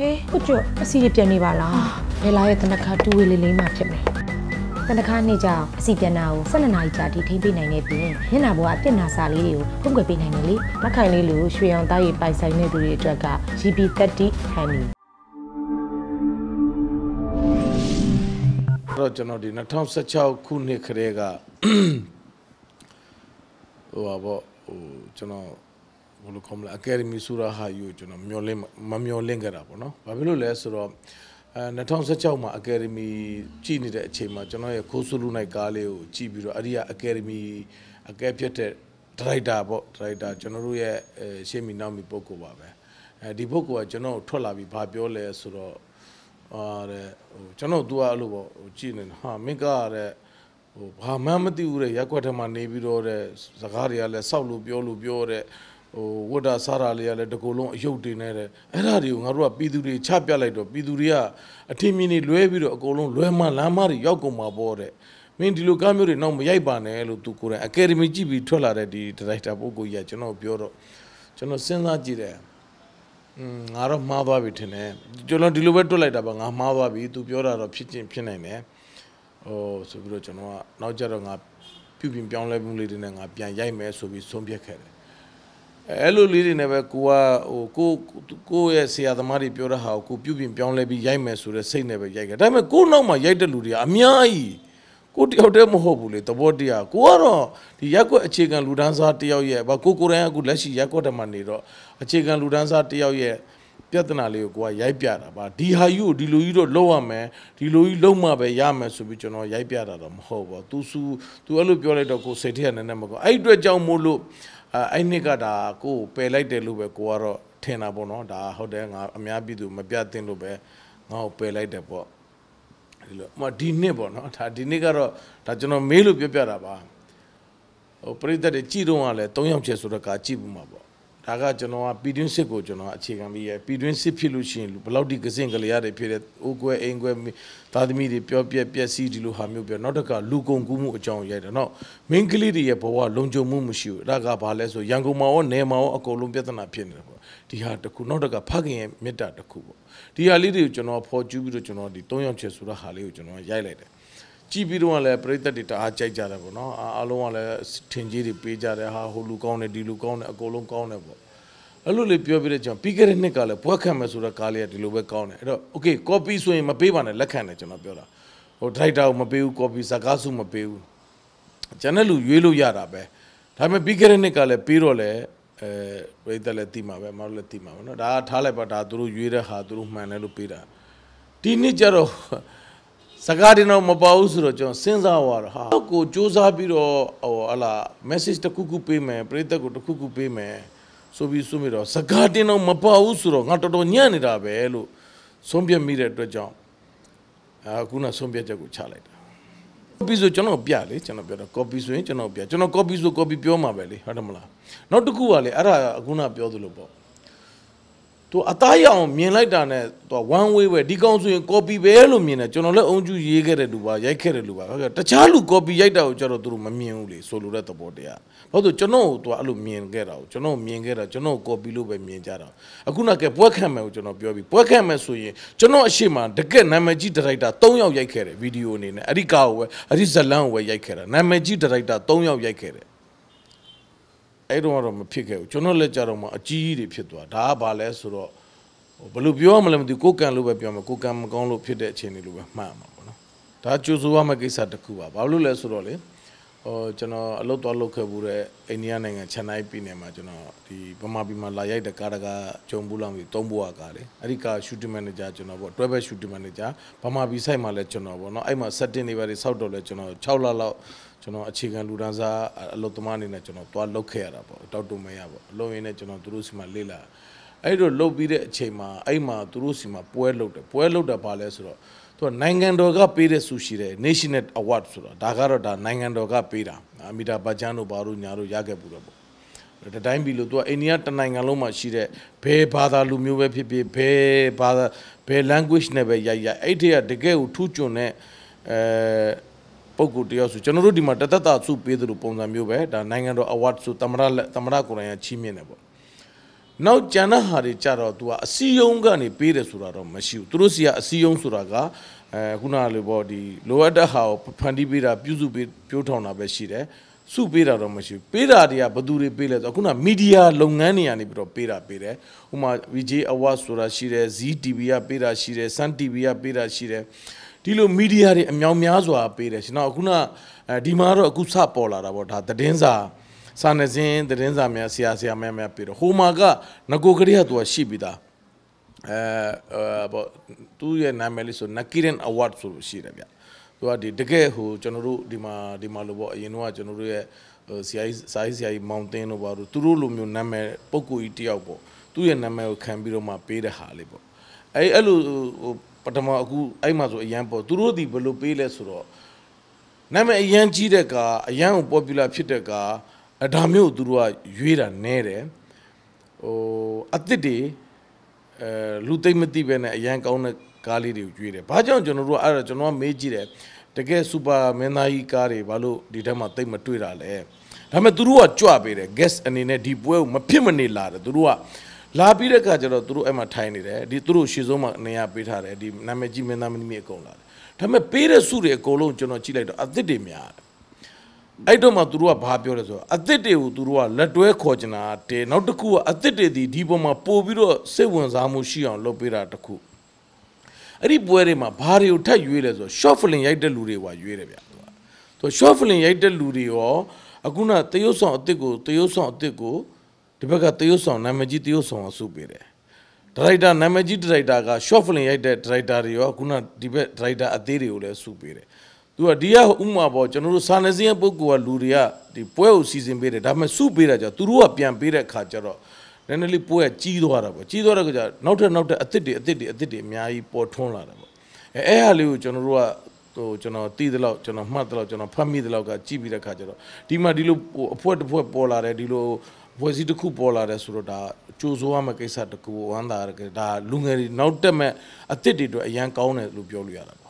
ဟေးခုကျအစီရပြန်နေပါလားဘယ်လာရဲ့တနခါတူဝေလေးလေးမှဖြစ်မယ်တနခါနေ့ကြောင်အစီပြန်နာကို12နာရီကြာတိထိမ့်ပေးနိုင်တဲ့ပြင်ညနာဘွားအပြစ်နာစာလေးတွေကိုပုံကွယ်ပေးနိုင်တယ်လေမခိုင်လေးလိုရွှေအောင်သားရီပိုင်ဆိုင်တဲ့သူတွေအတွက်က GB 30 Honey တော့ကျွန်တော်ဒီ2016ခုနှစ်ခရေကဟိုပါပေါ့ဟိုကျွန်တော်ဘယ်လိုခေါ်မလဲအကယ်ဒမီဆိုတာဟာယူကျွန်တော်မျောလင်းမမျောလင်းခဲ့တာပေါ့နော်ဘာဖြစ်လို့လဲဆိုတော့အဲ2016မှာအကယ်ဒမီကြည့်နေတဲ့အချိန်မှာကျွန်တော်ရဲ့ခိုးဆူလူနိုင်ကားလေးကိုကြည့်ပြီးတော့အဲ့ဒီကအကယ်ဒမီအကဲပြတ်တဲ့ဒရိုက်တာပေါ့ဒရိုက်တာကျွန်တော်တို့ရဲ့ရှေ့မီနောက်မီပုဂ္ဂိုလ်ပါပဲအဲဒီပုဂ္ဂိုလ်ကကျွန်တော်ထွက်လာပြီးဘာပြောလဲဆိုတော့အာတဲ့ဟိုကျွန်တော် तू အဲ့လိုပေါ့ဟိုကြည့်နေတာဟာမင်းကတဲ့ဟိုဘာမှမသိဘူးတဲ့ရက်ွက်ထမှာနေပြီးတော့တဲ့စကားတွေကလည်းစောက်လို့ပြောလို့ပြောတဲ့ဟိုဝတ်တာစားတာလေးကလည်းတကူလုံးအယုတ်တင်နေတယ်အဲ့ဒါတွေကိုငါတို့ကပြည်သူတွေချပြလိုက်တော့ပြည်သူတွေကအထင်မြင်နေလွဲပြီးတော့အကုန်လုံးလွဲမှလမ်းမတွေရောက်ကုန်မှာပေါ့တဲ့မင်းဒီလိုကားမျိုးတွေနောက်မရိုက်ပါနဲ့လို့သူကိုယ်တိုင်အကယ်ဒမီကြည့်ပြီးထွက်လာတဲ့ဒီဒါရိုက်တာပုဂ္ဂိုလ်ကြီးကကျွန်တော်ပြောတော့ကျွန်တော်စဉ်းစားကြည့်တယ်อืมငါတော့မှားသွားပြီထင်တယ်ကျွန်တော်ဒီလိုပဲတွက်လိုက်တာပါငါမှားသွားပြီသူပြောတာတော့ဖြစ်ချင်းဖြစ်နိုင်တယ်ဟိုဆိုပြီးတော့ကျွန်တော်ကနောက်ကြတော့ငါပြုပြင်ပြောင်းလဲမှုလေးတွေနဲ့ငါပြန်ရိုက်မယ်ဆိုပြီးဆုံးဖြတ်ခဲ့တယ်အဲ့လိုလေးတွေနဲ့ပဲကိုကဟိုကိုကိုရဲ့ဆရာသမားတွေပြောတဲ့ဟာကိုကိုပြုပြင်ပြောင်းလဲပြီးရိုက်မယ်ဆိုတဲ့စိတ်နဲ့ပဲရိုက်ခဲ့ဒါပေမဲ့ကိုနောက်မှာရိုက်တဲ့လူတွေကအများကြီးကိုတယောက်တည်းမဟုတ်ဘူးလေသဘောတရားကိုကတော့ဒီရက်ွက်အခြေခံလူဒန်းစားတယောက်ရဲ့ဘာကိုကိုယ်တိုင်ကအခုလက်ရှိရက်ွက်တမနေတော့အခြေခံလူဒန်းစားတယောက်ရဲ့ပြဿနာလေးကိုကိုကရိုက်ပြတာပါဒီဟာကြီးကိုဒီလူကြီးတော့လုံးဝမယ်ဒီလူကြီးလုံးမပဲရမယ်ဆိုပြီးကျွန်တော်ရိုက်ပြတာတော့မဟုတ်ပါဘူး तू သူ तू အဲ့လိုပြောလိုက်တော့ကိုစိတ်ထဲကနည်းနည်းမကောအဲ့အတွက်ကြောင့်မို့လို့အဲအဲ့နှစ်ကဒါကိုယ်ပယ်လိုက်တယ်လို့ပဲကိုကတော့ထင်တာပေါ့နော်ဒါဟုတ်တယ်ငါအများပြည်သူမပြတ်တင်လို့ပဲငါ့ကိုပယ်လိုက်တယ်ပေါ့ဒီလိုမဒီနှစ်ပေါ့နော်ဒါဒီနှစ်ကတော့ဒါကျွန်တော်မေးလို့ပြောပြတာပါဟိုပရိသတ်တွေကြည်တော့ကလည်း၃ယောက်ချက်ဆိုတော့ကာကြည်ဘူးမှာပေါ့ဒါကကျွန်တော်ကပြည်တွင်းစစ်ကိုကျွန်တော်အခြေခံပြီးရပြည်တွင်းစစ်ဖြစ်လို့ရှိရင်ဘလောက်ဒီကစင်ကလေးရတယ်ဖြစ်တဲ့အိုးကွဲအိမ်ကွဲသားသမီးတွေပျော့ပြက်ပျက်စီးဒီလိုဟာမျိုးပြောနောက်တစ်ခါလူကုန်ကူးမှုအကြောင်းရိုက်တယ်နော်မင်းကလေးတွေရဲ့ဘဝလုံခြုံမှုမရှိဘူးဒါကဘာလဲဆိုရန်ကုန်မှာရောနယ်မှာရောအကုန်လုံးပြဿနာဖြစ်နေတယ်ပေါ့ဒီဟာတစ်ခုနောက်တစ်ခါဖခင်ရဲ့မေတ္တာတစ်ခုပေါ့ဒီဟာလေးတွေကိုကျွန်တော်ဖော်ကျူးပြီးတော့ကျွန်တော်ဒီ၃ယောက်ချက်ဆိုတဲ့ဟာလေးကိုကျွန်တော်ရိုက်လိုက်တယ်ကြည့်ပြီးတော့လည်းပြိသက်တွေတအားကြိုက်ကြတယ်ပေါ့နော်အားလုံးကလည်းထင်ကြီးတွေပေးကြတယ်ဟာဟိုလူကောင်းတယ်ဒီလူကောင်းတယ်အကုန်လုံးကောင်းတယ်ပေါ့အဲ့လိုလေပြောပြတဲ့ကျွန်တော်ပြီးခဲ့တဲ့နှစ်ကလည်းပွဲခံမယ်ဆိုတော့ကားလေးကဒီလိုပဲကောင်းတယ်အဲ့တော့ okay copy ဆိုရင်မပေးပါနဲ့လက်ခံတယ်ကျွန်တော်ပြောတာဟို director ကိုမပေးဘူး copy စကားစုမပေးဘူးကျန်တဲ့လူရွေးလို့ရတာပဲဒါပေမဲ့ပြီးခဲ့တဲ့နှစ်ကလည်းပြီးတော့လည်းအဲပြိသက်လည်းတိမှာပဲမတော်လည်းတိမှာပဲเนาะဒါကထားလိုက်ပါဒါသူတို့ရွေးတဲ့ဟာသူတို့မှန်တယ်လို့ပေးတာဒီနှစ်ကျတော့စကားတင်တော့မပါဘူးဆိုတော့ကျွန်တော်စဉ်းစားသွားတာဟာကိုစူးစမ်းပြီးတော့ဟိုဟလာ message တစ်ခုခုပေးမယ်ပရိသတ်ကိုတစ်ခုခုပေးမယ်ဆိုပြီးဆိုမိတော့စကားတင်တော့မပါဘူးဆိုတော့ငါတော်တော်ညံ့နေတာပဲလို့ဆုံးပြမိတဲ့အတွက်ကြောင့်အခုနဆုံးပြချက်ကိုချလိုက်တာ copy ဆိုကျွန်တော်ပြလေကျွန်တော်ပြောတော့ copy ဆိုရင်ကျွန်တော်ပြကျွန်တော် copy ဆို copy ပြောမှာပဲလေဟုတ်တယ်မလားနောက်တစ်ခုကလေအဲ့ဒါအခုနပြောသလိုပေါ့သူအသားရအောင်မြင်လိုက်တာနဲ့သူ one way ပဲဒီကောင်ဆိုရင် copy ပဲလို့မြင်တယ်ကျွန်တော်လည်းအုံကျူရေးခဲ့တယ်လူပါရိုက်ခဲ့တယ်လူပါဟုတ်ကဲ့တခြားလူ copy ရိုက်တာကိုကျတော့သူတို့မမြင်ဘူးလေဆိုလိုတဲ့သဘောတရားဘာလို့ကျွန်တော်ကိုသူအဲ့လိုမြင်ခဲ့တာကိုကျွန်တော်မြင်ခဲ့တာကျွန်တော် copy လို့ပဲမြင်ကြတာအခုနောက်ကပွဲခံမယ်ကိုကျွန်တော်ပြောပြီးပွဲခံမယ်ဆိုရင်ကျွန်တော်အရှိမတကက်နာမည်ကြီးဒါရိုက်တာ၃ယောက်ရိုက်ခဲ့တယ်ဗီဒီယိုအနေနဲ့အဲ့ဒီကာကိုပဲအဲ့ဒီဇလန်ကိုပဲရိုက်ခဲ့တာနာမည်ကြီးဒါရိုက်တာ၃ယောက်ရိုက်ခဲ့တယ်အဲ့တော့တော့မဖြစ်ခဲ့ဘူးကျွန်တော်လက်ကြတော့မှအကြီးကြီးတွေဖြစ်သွားဒါကဘာလဲဆိုတော့ဘယ်လိုပြောမှလည်းမသိကိုကံလို့ပဲပြောမှာကိုကံမကောင်းလို့ဖြစ်တဲ့အခြေအနေလို့ပဲမှတ်မှာပေါ့နော်ဒါကြိုးစိုးရမယ့်ကိစ္စတစ်ခုပါဘာလို့လဲဆိုတော့လေဟိုကျွန်တော်အလုပ်သွားလုပ်ခဲ့ဘူးတဲ့အိန္ဒိယနိုင်ငံချန်နိုင်းပြည်နယ်မှာကျွန်တော်ဒီဗမာပြည်မှာလာရိုက်တဲ့ကားတကားဂျုံဘူးလောင်ပြီးသုံးဘွားကားလေအဲ့ဒီကားရှူတင်မန်နေဂျာကျွန်တော်ပေါ့တွဲဘက်ရှူတင်မန်နေဂျာဗမာပြည်ဆိုင်မှာလည်းကျွန်တော်ပေါ့နော်အဲ့မှာဆက်တင်တွေပါတွေစောက်တော့လဲကျွန်တော်6လလောက်ကျွန်တော်အခြေခံလူတန်းစားအလုပ်သမားအနေနဲ့ကျွန်တော်သွားလုပ်ခဲ့ရတာပေါ့တောက်တုံမရပေါ့အလုပ်ရင်းနဲ့ကျွန်တော်သူတို့စီမှာလေ့လာအဲ့လိုလုပ်ပြီးတဲ့အချိန်မှာအဲ့မှာသူတို့စီမှာပွဲလုပ်တယ်ပွဲလုပ်တာပါလဲဆိုတော့သူကနိုင်ငံတော်ကပေးတဲ့ဆူရှိတဲ့ National Award ဆိုတော့ဒါကတော့ဒါနိုင်ငံတော်ကပေးတာအမီတာဘာချန်တို့ဘာတို့ညာတို့ရခဲ့ဘူးတော့ပေါ့တတိုင်းပြီလို့သူကအိန္ဒိယတနိုင်ငံလုံးမှာရှိတဲ့ဘယ်ဘာသာလူမျိုးပဲဖြစ်ဖြစ်ဘယ်ဘာသာဘယ် language နဲ့ပဲရိုက်ရိုက်အဲ့ဒီကတကယ်ကိုထူးချွန်တဲ့အဲပုံကူတယောက်ဆိုကျွန်တော်တို့ဒီမှာတသက်တာစုပေးသလိုပုံစံမျိုးပဲဒါနိုင်ငံတော် award ဆိုသမရသမရကိုယ်တိုင်ကချီးမြှင့်တယ်ပေါ့နောက်ကျန်တဲ့ဟာတွေကြတော့ तू ကအစီယုံကနေပေးတယ်ဆိုတာတော့မရှိဘူးသူတို့စီကအစီယုံဆိုတာကအဲခုနလိုပေါ့ဒီလိုအပ်တဲ့ဟာကိုဖန်တီးပေးတာပြုစုပေးပြိုးထောင်တာပဲရှိတယ်စုပေးတာတော့မရှိဘူးပေးတာတွေကဘသူတွေပေးလဲဆိုတော့ခုနမီဒီယာလုပ်ငန်းတွေကနေပြီးတော့ပေးတာပေးတယ်ဥမာ VJ Award ဆိုတာရှိတယ် ZTV ကပေးတာရှိတယ် Sun TV ကပေးတာရှိတယ်ဒီလိုမီဒီယာတွေအမြောင်များစွာပေးတယ်ကျွန်တော်အခုနဒီမှာတော့အခုစပေါ်လာတာပေါ့ဒါသတင်းစာစာနယ်ဇင်းသတင်းစာများဆရာဆရာများများပေးတော့ဟိုမှာကငကိုကလေးကသူကရှိပြီးသားအဲပေါ့သူရဲ့နာမည်လေးဆိုနကီရန်အဝတ်ဆိုလို့ရှိတယ်ဗျသူကဒီတကယ်ဟိုကျွန်တော်တို့ဒီမှာဒီမှာလို့ပေါ့အရင်တော့ကျွန်တော်တို့ရဲ့ဆရာကြီးစာရေးဆရာကြီးမောင်တင်းတို့ပါတို့သူတို့လိုမျိုးနာမည်ပုံကိုကြီးတယောက်ပေါ့သူ့ရဲ့နာမည်ကိုခံပြီးတော့မှပေးတဲ့ဟာလေးပေါ့အဲအဲ့လိုဟိုပထမအခုအဲ့မှာဆိုအရန်ပေါ်သူတို့ဒီဘယ်လိုပေးလဲဆိုတော့နာမည်အရန်ကြီးတဲ့ကအရန်ကို popular ဖြစ်တဲ့ကအဒါမျိုးသူတို့ကရွေးတာနဲတယ်ဟိုအသစ်တွေအဲလူသိမ့်မသိပဲနဲ့အရန်ကောင်းတဲ့ကားလေးတွေကိုရွေးတယ်ဘာကြောင့်ကျွန်တော်တို့ကအဲ့ဒါကျွန်တော်ကမေးကြည့်တယ်တကယ်စူပါမင်းသားကြီးကားတွေဘာလို့ဒီထက်မှသိမ့်မတွေ့တာလဲဒါပေမဲ့သူတို့ကကြွပေးတယ် guest အနေနဲ့ဒီပွဲကိုမဖြစ်မနေလာတယ်သူတို့ကလာပြီးတဲ့ကကျတော့သူတို့အဲ့မှာထိုင်နေတယ်ဒီသူတို့ရှေ့ဆုံးမှာနေရာပေးထားတယ်ဒီနာမည်ကြီးမင်းသားမင်းသမီးအကုန်လာတယ်ဒါပေမဲ့ပေးတဲ့စုတွေအကုန်လုံးကျွန်တော်ကြည့်လိုက်တော့အသစ်တွေများတယ်အဲ့တော့မှသူတို့ကဘာပြောလဲဆိုတော့အသစ်တွေကိုသူတို့ကလက်တွဲခေါ်ကျင်တာတဲနောက်တစ်ခုကအသစ်တွေဒီဒီပေါ်မှာပို့ပြီးတော့စိတ်ဝင်စားမှုရှိအောင်လုပ်ပေးတာတစ်ခုအဲ့ဒီပွဲတွေမှာဘာတွေကိုထပ်ရွေးလဲဆိုတော့ shuffling ရိုက်တဲ့လူတွေကရွေးတယ်ဗျသူကသူ shuffling ရိုက်တဲ့လူတွေရောအခုနတရုတ်ဆောင်အသစ်ကိုတရုတ်ဆောင်အသစ်ကိုဒီဘက်ကတရုတ်ဆောင်နာမည်ကြီးတရုတ်ဆောင်အစုပေးတယ်ဒရိုက်တာနာမည်ကြီးဒရိုက်တာက short film ရိုက်တဲ့ဒရိုက်တာတွေရောခုနဒီဘက်ဒရိုက်တာအသေးတွေကိုလည်းစုပေးတယ်သူကဒီကဥမာပေါ့ကျွန်တော်တို့စာနယ်ဇင်းပုဂ္ဂိုလ်ကလူတွေကဒီပွဲကိုစီစဉ်ပေးတယ်ဒါပေမဲ့စုပေးတာကြသူတို့ကပြန်ပေးတဲ့အခါကျတော့နည်းနည်းလေးပွဲကကြီးသွားတာပေါ့ကြီးသွားတဲ့အခါကျနောက်ထပ်နောက်ထပ်အသစ်တွေအသစ်တွေအသစ်တွေအများကြီးပေါ်ထွန်းလာတာပေါ့အဲအဲ့ဟာလေးကိုကျွန်တော်တို့ကဟိုကျွန်တော်တည်တဲ့လောက်ကျွန်တော်မှတ်တဲ့လောက်ကျွန်တော်ဖတ်မိတဲ့လောက်ကကြည့်ပြီးတဲ့အခါကျတော့ဒီမှာဒီလိုအဖွဲတစ်ဖွဲပေါ်လာတယ်ဒီလိုဖွဲ့စည်းတစ်ခုပေါ်လာတယ်ဆိုတော့ဒါကြိုးစိုးရမယ့်ကိစ္စတစ်ခုဝမ်းသာရတယ်ဒါလူငယ်တွေနောက်တက်မဲ့အသစ်တွေအတွက်အရန်ကောင်းတယ်လို့ပြောလို့ရတာပေါ့